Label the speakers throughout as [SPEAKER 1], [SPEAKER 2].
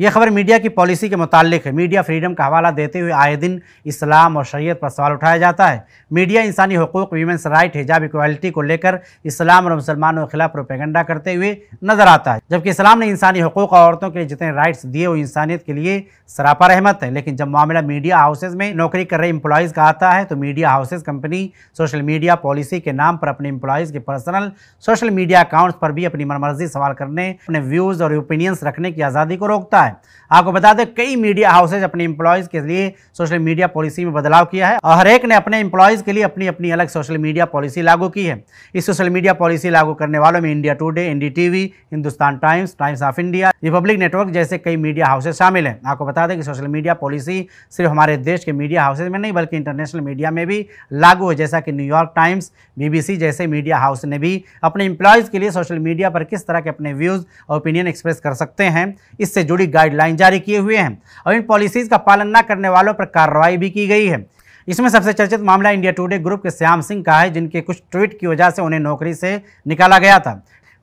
[SPEAKER 1] यह खबर मीडिया की पॉलिसी के मुतालिक है मीडिया फ्रीडम का हवाला देते हुए आए दिन इस्लाम और शरीयत पर सवाल उठाया जाता है मीडिया इंसानी हकूक़ वीमेंस राइट हिजाब इक्वालिटी को लेकर इस्लाम और मुसलमानों के खिलाफ प्रोपेगेंडा करते हुए नजर आता है जबकि इस्लाम ने इंसानी हकूक़ और औरतों के लिए जितने राइट्स दिए वो इंसानियत के लिए सरापा रहमत है लेकिन जब मामला मीडिया हाउसेज में नौकरी कर रहे एम्प्लॉयज़ का आता है तो media houses company social media policy के नाम पर अपने एम्प्लॉयज़ के पर्सनल सोशल मीडिया अकाउंट्स पर भी अपनी मनमर्जी सवाल करने अपने व्यूज़ और ओपिनियंस रखने की आज़ादी को रोकता है है आपको बता दें कई मीडिया हाउसेज अपने इंप्लॉयज के लिए सोशल मीडिया पॉलिसी में बदलाव किया है और हर एक ने अपने इंप्लॉयज के लिए अपनी अपनी अलग सोशल मीडिया पॉलिसी लागू की है इस सोशल मीडिया पॉलिसी लागू करने वालों में India Today NDTV Hindustan Times Times of India Republic network जैसे कई मीडिया हाउसेज शामिल हैं आपको बता दें कि सोशल मीडिया पॉलिसी सिर्फ हमारे देश के मीडिया हाउसेज में नहीं बल्कि इंटरनेशनल मीडिया में भी लागू है जैसा कि न्यूयॉर्क टाइम्स बीबीसी जैसे मीडिया हाउस ने भी अपने इंप्लॉयज के लिए सोशल मीडिया पर किस तरह के अपने व्यूज़ और ओपिनियन एक्सप्रेस कर सकते हैं इससे जुड़ी गाइडलाइन जारी किए हुए हैं और इन पॉलिसीज का पालन न करने वालों पर कार्रवाई भी की गई है इसमें सबसे चर्चित मामला इंडिया टुडे ग्रुप के श्याम सिंह का है जिनके कुछ ट्वीट की वजह से उन्हें नौकरी से निकाला गया था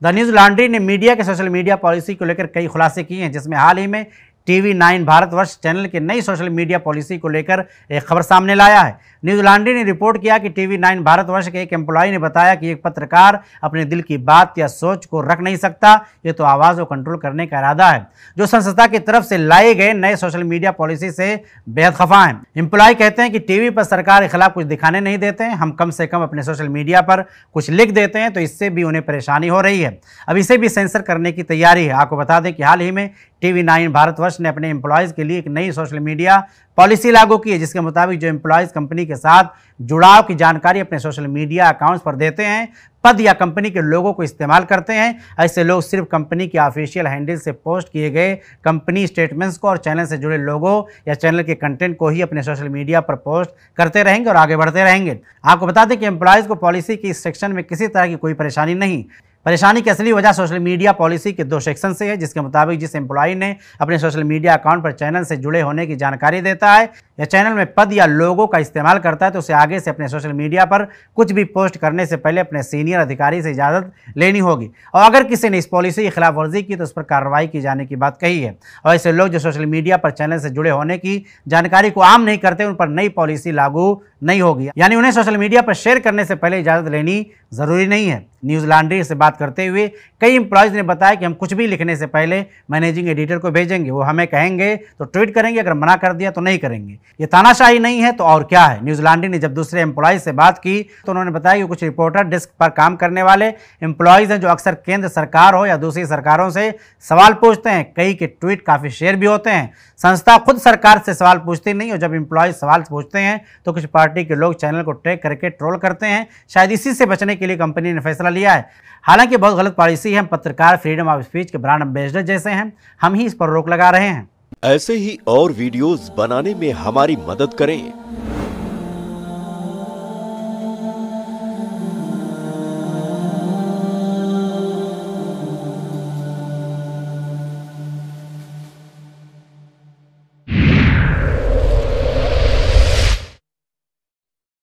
[SPEAKER 1] द न्यूज लॉन्ड्री ने मीडिया के सोशल मीडिया पॉलिसी को लेकर कई खुलासे किए हैं जिसमें हाल ही में टीवी नाइन भारतवर्ष चैनल की नई सोशल मीडिया पॉलिसी को लेकर एक खबर सामने लाया है न्यूजीलैंडी ने रिपोर्ट किया कि टीवी नाइन भारतवर्ष के एक एम्प्लॉय ने बताया कि एक पत्रकार अपने दिल की बात या सोच को रख नहीं सकता ये तो आवाज़ को कंट्रोल करने का इरादा है जो संस्था की तरफ से लाए गए नए सोशल मीडिया पॉलिसी से बेहद खफा है एम्प्लॉय कहते हैं कि टीवी पर सरकार के खिलाफ कुछ दिखाने नहीं देते हैं हम कम से कम अपने सोशल मीडिया पर कुछ लिख देते हैं तो इससे भी उन्हें परेशानी हो रही है अब इसे भी सेंसर करने की तैयारी है आपको बता दें कि हाल ही में टीवी नाइन भारतवर्ष ने अपने एम्प्लॉयज़ के लिए एक नई सोशल मीडिया पॉलिसी लागू की है जिसके मुताबिक जो एम्प्लॉयज़ कंपनी के साथ जुड़ाव की जानकारी अपने सोशल मीडिया अकाउंट्स पर देते हैं पद या कंपनी के लोगों को इस्तेमाल करते हैं ऐसे लोग सिर्फ कंपनी के ऑफिशियल हैंडल से पोस्ट किए गए कंपनी स्टेटमेंट्स को और चैनल से जुड़े लोगों या चैनल के कंटेंट को ही अपने सोशल मीडिया पर पोस्ट करते रहेंगे और आगे बढ़ते रहेंगे आपको बता दें कि एम्प्लॉयज़ को पॉलिसी के इस सेक्शन में किसी तरह की कोई परेशानी नहीं परेशानी की असली वजह सोशल मीडिया पॉलिसी के दो सेक्शन से है जिसके मुताबिक जिस एम्प्लॉय ने अपने सोशल मीडिया अकाउंट पर चैनल से जुड़े होने की जानकारी देता है या चैनल में पद या लोगों का इस्तेमाल करता है तो उसे आगे से अपने सोशल मीडिया पर कुछ भी पोस्ट करने से पहले अपने सीनियर अधिकारी से इजाज़त लेनी होगी और अगर किसी ने इस पॉलिसी की खिलाफ वर्जी की तो उस पर कार्रवाई की जाने की बात कही है और ऐसे लोग जो सोशल मीडिया पर चैनल से जुड़े होने की जानकारी को आम नहीं करते उन पर नई पॉलिसी लागू नहीं होगी यानी उन्हें सोशल मीडिया पर शेयर करने से पहले इजाज़त लेनी ज़रूरी नहीं है न्यूज़ लॉन्ड्री से बात करते हुए कई इंप्लाइज ने बताया कि हम कुछ भी लिखने से पहले मैनेजिंग एडिटर को भेजेंगे वो हमें कहेंगे तो ट्वीट करेंगे अगर मना कर दिया तो नहीं करेंगे ये तानाशाही नहीं है तो और क्या है न्यूज़ लॉन्ड्री ने जब दूसरे एम्प्लॉयज़ से बात की तो उन्होंने बताया कि कुछ रिपोर्टर डेस्क पर काम करने वाले एम्प्लॉयज़ हैं जो अक्सर केंद्र सरकार हो या दूसरी सरकारों से सवाल पूछते हैं कई के ट्वीट काफ़ी शेयर भी होते हैं संस्था खुद सरकार से सवाल पूछती नहीं और जब इंप्लॉयज सवाल पूछते हैं तो कुछ पार्टी के लोग चैनल को ट्रैक करके ट्रोल करते हैं शायद इसी से बचने के लिए कंपनी ने फैसला लिया है हालांकि बहुत गलत पॉलिसी है पत्रकार फ्रीडम ऑफ स्पीच के ब्रांड एम्बेसडर जैसे हैं हम ही इस पर रोक लगा रहे हैं ऐसे ही और वीडियोस बनाने में हमारी मदद करें